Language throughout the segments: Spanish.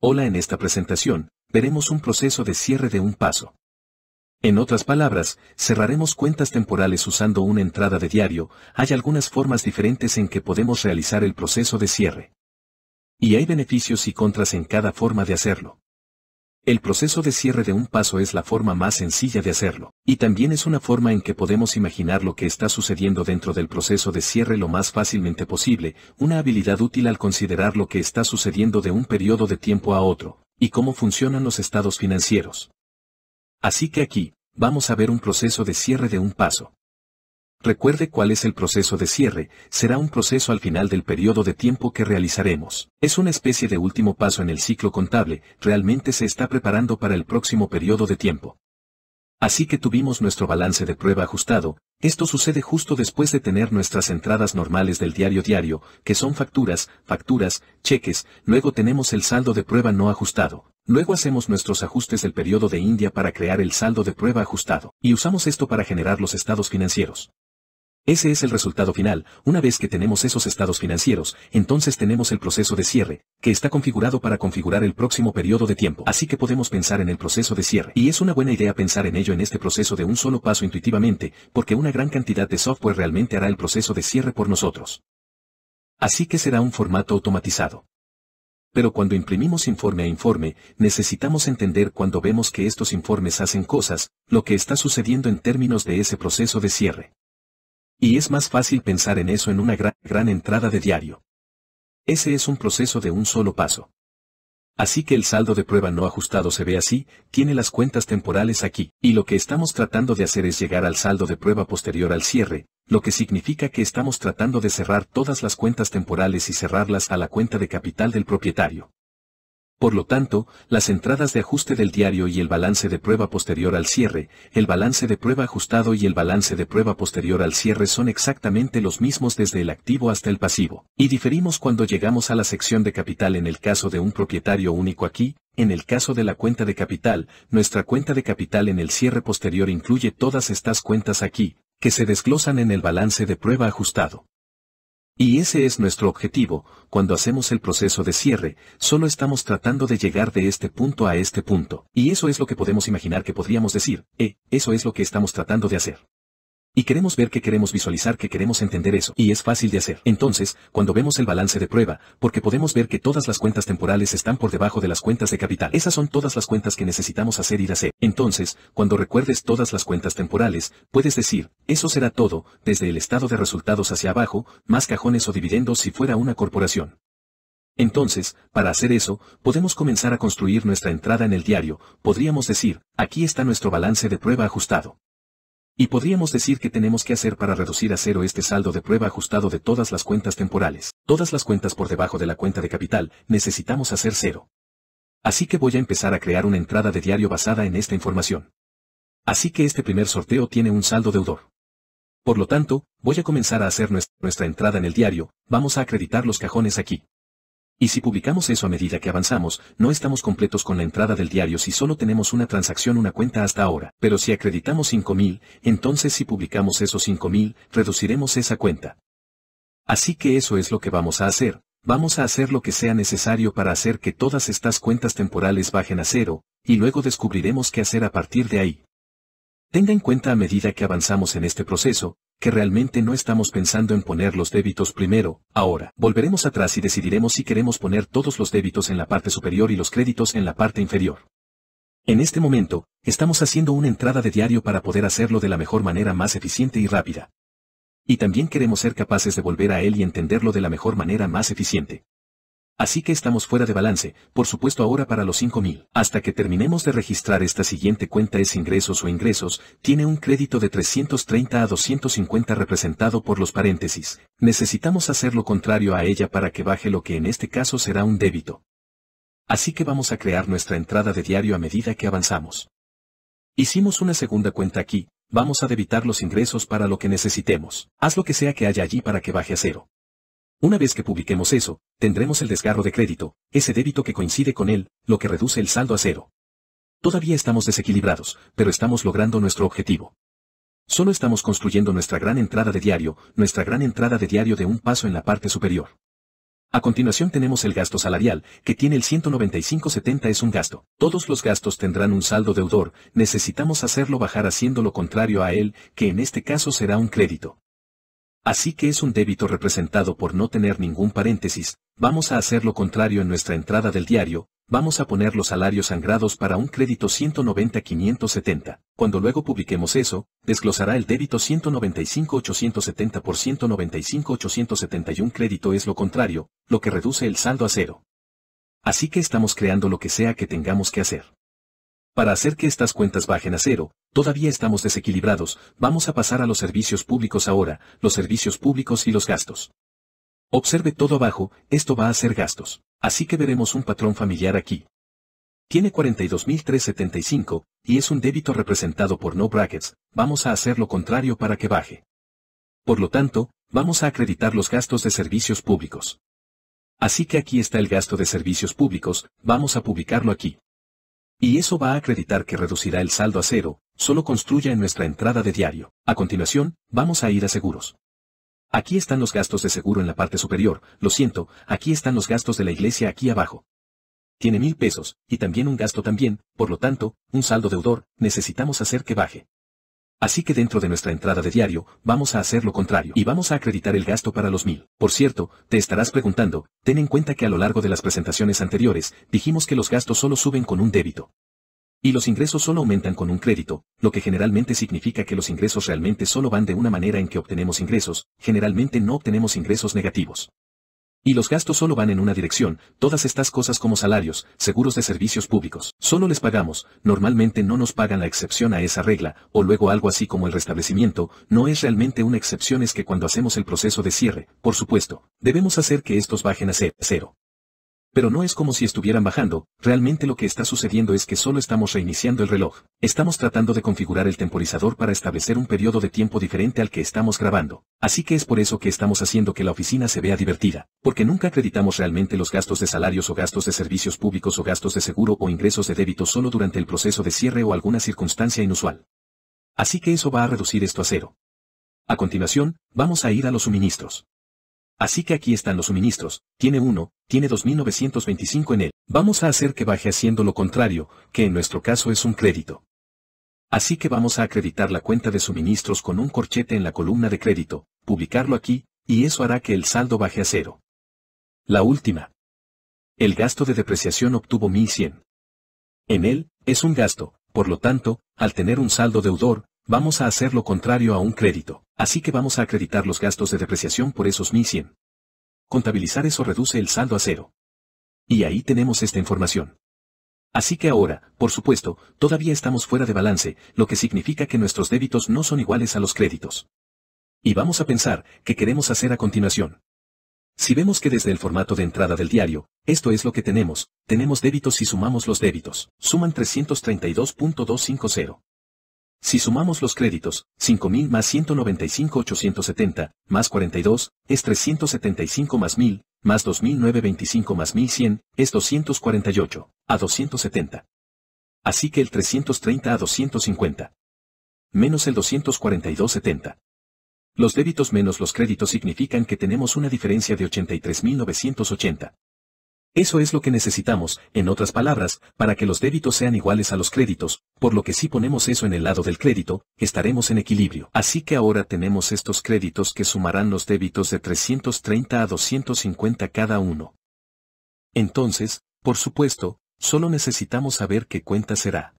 Hola en esta presentación, veremos un proceso de cierre de un paso. En otras palabras, cerraremos cuentas temporales usando una entrada de diario, hay algunas formas diferentes en que podemos realizar el proceso de cierre. Y hay beneficios y contras en cada forma de hacerlo. El proceso de cierre de un paso es la forma más sencilla de hacerlo, y también es una forma en que podemos imaginar lo que está sucediendo dentro del proceso de cierre lo más fácilmente posible, una habilidad útil al considerar lo que está sucediendo de un periodo de tiempo a otro, y cómo funcionan los estados financieros. Así que aquí, vamos a ver un proceso de cierre de un paso, Recuerde cuál es el proceso de cierre, será un proceso al final del periodo de tiempo que realizaremos. Es una especie de último paso en el ciclo contable, realmente se está preparando para el próximo periodo de tiempo. Así que tuvimos nuestro balance de prueba ajustado, esto sucede justo después de tener nuestras entradas normales del diario diario, que son facturas, facturas, cheques, luego tenemos el saldo de prueba no ajustado. Luego hacemos nuestros ajustes del periodo de India para crear el saldo de prueba ajustado, y usamos esto para generar los estados financieros. Ese es el resultado final, una vez que tenemos esos estados financieros, entonces tenemos el proceso de cierre, que está configurado para configurar el próximo periodo de tiempo. Así que podemos pensar en el proceso de cierre. Y es una buena idea pensar en ello en este proceso de un solo paso intuitivamente, porque una gran cantidad de software realmente hará el proceso de cierre por nosotros. Así que será un formato automatizado. Pero cuando imprimimos informe a informe, necesitamos entender cuando vemos que estos informes hacen cosas, lo que está sucediendo en términos de ese proceso de cierre. Y es más fácil pensar en eso en una gran, gran entrada de diario. Ese es un proceso de un solo paso. Así que el saldo de prueba no ajustado se ve así, tiene las cuentas temporales aquí, y lo que estamos tratando de hacer es llegar al saldo de prueba posterior al cierre, lo que significa que estamos tratando de cerrar todas las cuentas temporales y cerrarlas a la cuenta de capital del propietario. Por lo tanto, las entradas de ajuste del diario y el balance de prueba posterior al cierre, el balance de prueba ajustado y el balance de prueba posterior al cierre son exactamente los mismos desde el activo hasta el pasivo, y diferimos cuando llegamos a la sección de capital en el caso de un propietario único aquí, en el caso de la cuenta de capital, nuestra cuenta de capital en el cierre posterior incluye todas estas cuentas aquí, que se desglosan en el balance de prueba ajustado. Y ese es nuestro objetivo, cuando hacemos el proceso de cierre, solo estamos tratando de llegar de este punto a este punto. Y eso es lo que podemos imaginar que podríamos decir, eh, eso es lo que estamos tratando de hacer. Y queremos ver que queremos visualizar que queremos entender eso. Y es fácil de hacer. Entonces, cuando vemos el balance de prueba, porque podemos ver que todas las cuentas temporales están por debajo de las cuentas de capital. Esas son todas las cuentas que necesitamos hacer y hacer. Entonces, cuando recuerdes todas las cuentas temporales, puedes decir, eso será todo, desde el estado de resultados hacia abajo, más cajones o dividendos si fuera una corporación. Entonces, para hacer eso, podemos comenzar a construir nuestra entrada en el diario, podríamos decir, aquí está nuestro balance de prueba ajustado. Y podríamos decir que tenemos que hacer para reducir a cero este saldo de prueba ajustado de todas las cuentas temporales. Todas las cuentas por debajo de la cuenta de capital, necesitamos hacer cero. Así que voy a empezar a crear una entrada de diario basada en esta información. Así que este primer sorteo tiene un saldo deudor. Por lo tanto, voy a comenzar a hacer nuestra entrada en el diario, vamos a acreditar los cajones aquí. Y si publicamos eso a medida que avanzamos, no estamos completos con la entrada del diario si solo tenemos una transacción una cuenta hasta ahora. Pero si acreditamos 5.000, entonces si publicamos esos 5.000, reduciremos esa cuenta. Así que eso es lo que vamos a hacer. Vamos a hacer lo que sea necesario para hacer que todas estas cuentas temporales bajen a cero, y luego descubriremos qué hacer a partir de ahí. Tenga en cuenta a medida que avanzamos en este proceso, que realmente no estamos pensando en poner los débitos primero, ahora. Volveremos atrás y decidiremos si queremos poner todos los débitos en la parte superior y los créditos en la parte inferior. En este momento, estamos haciendo una entrada de diario para poder hacerlo de la mejor manera más eficiente y rápida. Y también queremos ser capaces de volver a él y entenderlo de la mejor manera más eficiente. Así que estamos fuera de balance, por supuesto ahora para los 5.000. Hasta que terminemos de registrar esta siguiente cuenta es ingresos o ingresos, tiene un crédito de 330 a 250 representado por los paréntesis. Necesitamos hacer lo contrario a ella para que baje lo que en este caso será un débito. Así que vamos a crear nuestra entrada de diario a medida que avanzamos. Hicimos una segunda cuenta aquí, vamos a debitar los ingresos para lo que necesitemos. Haz lo que sea que haya allí para que baje a cero. Una vez que publiquemos eso, tendremos el desgarro de crédito, ese débito que coincide con él, lo que reduce el saldo a cero. Todavía estamos desequilibrados, pero estamos logrando nuestro objetivo. Solo estamos construyendo nuestra gran entrada de diario, nuestra gran entrada de diario de un paso en la parte superior. A continuación tenemos el gasto salarial, que tiene el 195.70 es un gasto. Todos los gastos tendrán un saldo deudor, necesitamos hacerlo bajar haciendo lo contrario a él, que en este caso será un crédito. Así que es un débito representado por no tener ningún paréntesis, vamos a hacer lo contrario en nuestra entrada del diario, vamos a poner los salarios sangrados para un crédito 190-570. Cuando luego publiquemos eso, desglosará el débito 195-870 por 195-871 crédito es lo contrario, lo que reduce el saldo a cero. Así que estamos creando lo que sea que tengamos que hacer. Para hacer que estas cuentas bajen a cero, todavía estamos desequilibrados, vamos a pasar a los servicios públicos ahora, los servicios públicos y los gastos. Observe todo abajo, esto va a ser gastos. Así que veremos un patrón familiar aquí. Tiene 42.375, y es un débito representado por no brackets, vamos a hacer lo contrario para que baje. Por lo tanto, vamos a acreditar los gastos de servicios públicos. Así que aquí está el gasto de servicios públicos, vamos a publicarlo aquí. Y eso va a acreditar que reducirá el saldo a cero, solo construya en nuestra entrada de diario. A continuación, vamos a ir a seguros. Aquí están los gastos de seguro en la parte superior, lo siento, aquí están los gastos de la iglesia aquí abajo. Tiene mil pesos, y también un gasto también, por lo tanto, un saldo deudor, necesitamos hacer que baje. Así que dentro de nuestra entrada de diario, vamos a hacer lo contrario y vamos a acreditar el gasto para los mil. Por cierto, te estarás preguntando, ten en cuenta que a lo largo de las presentaciones anteriores, dijimos que los gastos solo suben con un débito. Y los ingresos solo aumentan con un crédito, lo que generalmente significa que los ingresos realmente solo van de una manera en que obtenemos ingresos, generalmente no obtenemos ingresos negativos. Y los gastos solo van en una dirección, todas estas cosas como salarios, seguros de servicios públicos. Solo les pagamos, normalmente no nos pagan la excepción a esa regla, o luego algo así como el restablecimiento, no es realmente una excepción es que cuando hacemos el proceso de cierre, por supuesto, debemos hacer que estos bajen a ser cero. Pero no es como si estuvieran bajando, realmente lo que está sucediendo es que solo estamos reiniciando el reloj. Estamos tratando de configurar el temporizador para establecer un periodo de tiempo diferente al que estamos grabando. Así que es por eso que estamos haciendo que la oficina se vea divertida, porque nunca acreditamos realmente los gastos de salarios o gastos de servicios públicos o gastos de seguro o ingresos de débito solo durante el proceso de cierre o alguna circunstancia inusual. Así que eso va a reducir esto a cero. A continuación, vamos a ir a los suministros. Así que aquí están los suministros, tiene uno, tiene 2.925 en él, vamos a hacer que baje haciendo lo contrario, que en nuestro caso es un crédito. Así que vamos a acreditar la cuenta de suministros con un corchete en la columna de crédito, publicarlo aquí, y eso hará que el saldo baje a cero. La última. El gasto de depreciación obtuvo 1.100. En él, es un gasto, por lo tanto, al tener un saldo deudor, Vamos a hacer lo contrario a un crédito, así que vamos a acreditar los gastos de depreciación por esos 1100. Contabilizar eso reduce el saldo a cero. Y ahí tenemos esta información. Así que ahora, por supuesto, todavía estamos fuera de balance, lo que significa que nuestros débitos no son iguales a los créditos. Y vamos a pensar, ¿qué queremos hacer a continuación? Si vemos que desde el formato de entrada del diario, esto es lo que tenemos, tenemos débitos y sumamos los débitos, suman 332.250. Si sumamos los créditos, 5.000 más 195 más 42, es 375 más 1.000, más 2.925 más 1.100, es 248, a 270. Así que el 330 a 250. Menos el 242.70. Los débitos menos los créditos significan que tenemos una diferencia de 83.980. Eso es lo que necesitamos, en otras palabras, para que los débitos sean iguales a los créditos, por lo que si ponemos eso en el lado del crédito, estaremos en equilibrio. Así que ahora tenemos estos créditos que sumarán los débitos de 330 a 250 cada uno. Entonces, por supuesto, solo necesitamos saber qué cuenta será.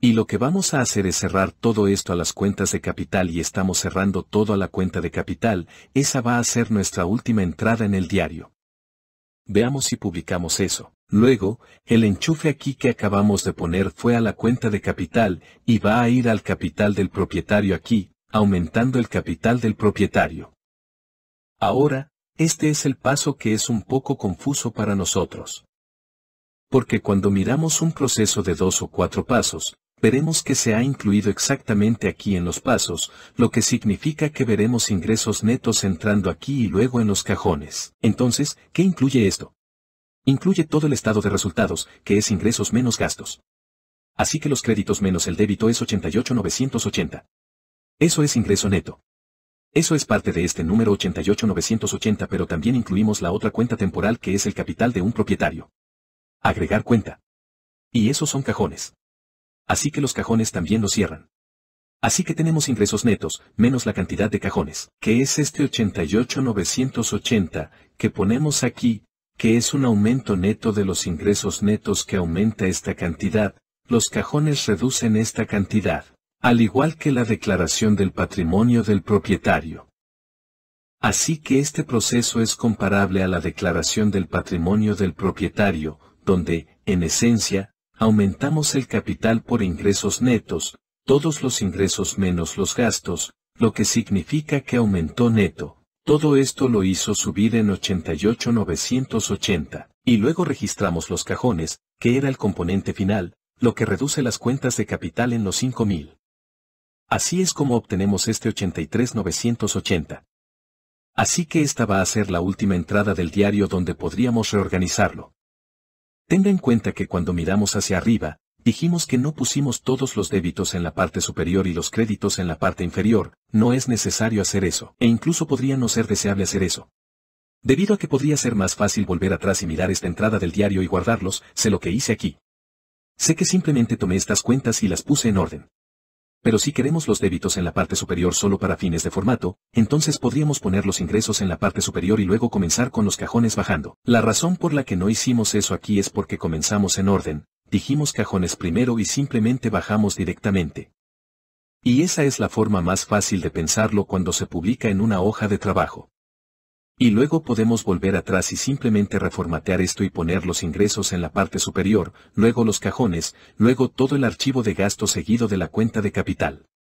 Y lo que vamos a hacer es cerrar todo esto a las cuentas de capital y estamos cerrando todo a la cuenta de capital, esa va a ser nuestra última entrada en el diario. Veamos si publicamos eso. Luego, el enchufe aquí que acabamos de poner fue a la cuenta de capital y va a ir al capital del propietario aquí, aumentando el capital del propietario. Ahora, este es el paso que es un poco confuso para nosotros. Porque cuando miramos un proceso de dos o cuatro pasos, veremos que se ha incluido exactamente aquí en los pasos, lo que significa que veremos ingresos netos entrando aquí y luego en los cajones. Entonces, ¿qué incluye esto? Incluye todo el estado de resultados, que es ingresos menos gastos. Así que los créditos menos el débito es 88,980. Eso es ingreso neto. Eso es parte de este número 88,980 pero también incluimos la otra cuenta temporal que es el capital de un propietario. Agregar cuenta. Y esos son cajones así que los cajones también lo cierran. Así que tenemos ingresos netos, menos la cantidad de cajones, que es este 88,980, que ponemos aquí, que es un aumento neto de los ingresos netos que aumenta esta cantidad, los cajones reducen esta cantidad, al igual que la declaración del patrimonio del propietario. Así que este proceso es comparable a la declaración del patrimonio del propietario, donde, en esencia, Aumentamos el capital por ingresos netos, todos los ingresos menos los gastos, lo que significa que aumentó neto. Todo esto lo hizo subir en 88,980. Y luego registramos los cajones, que era el componente final, lo que reduce las cuentas de capital en los 5000. Así es como obtenemos este 83,980. Así que esta va a ser la última entrada del diario donde podríamos reorganizarlo. Tenga en cuenta que cuando miramos hacia arriba, dijimos que no pusimos todos los débitos en la parte superior y los créditos en la parte inferior, no es necesario hacer eso, e incluso podría no ser deseable hacer eso. Debido a que podría ser más fácil volver atrás y mirar esta entrada del diario y guardarlos, sé lo que hice aquí. Sé que simplemente tomé estas cuentas y las puse en orden pero si queremos los débitos en la parte superior solo para fines de formato, entonces podríamos poner los ingresos en la parte superior y luego comenzar con los cajones bajando. La razón por la que no hicimos eso aquí es porque comenzamos en orden, dijimos cajones primero y simplemente bajamos directamente. Y esa es la forma más fácil de pensarlo cuando se publica en una hoja de trabajo. Y luego podemos volver atrás y simplemente reformatear esto y poner los ingresos en la parte superior, luego los cajones, luego todo el archivo de gasto seguido de la cuenta de capital.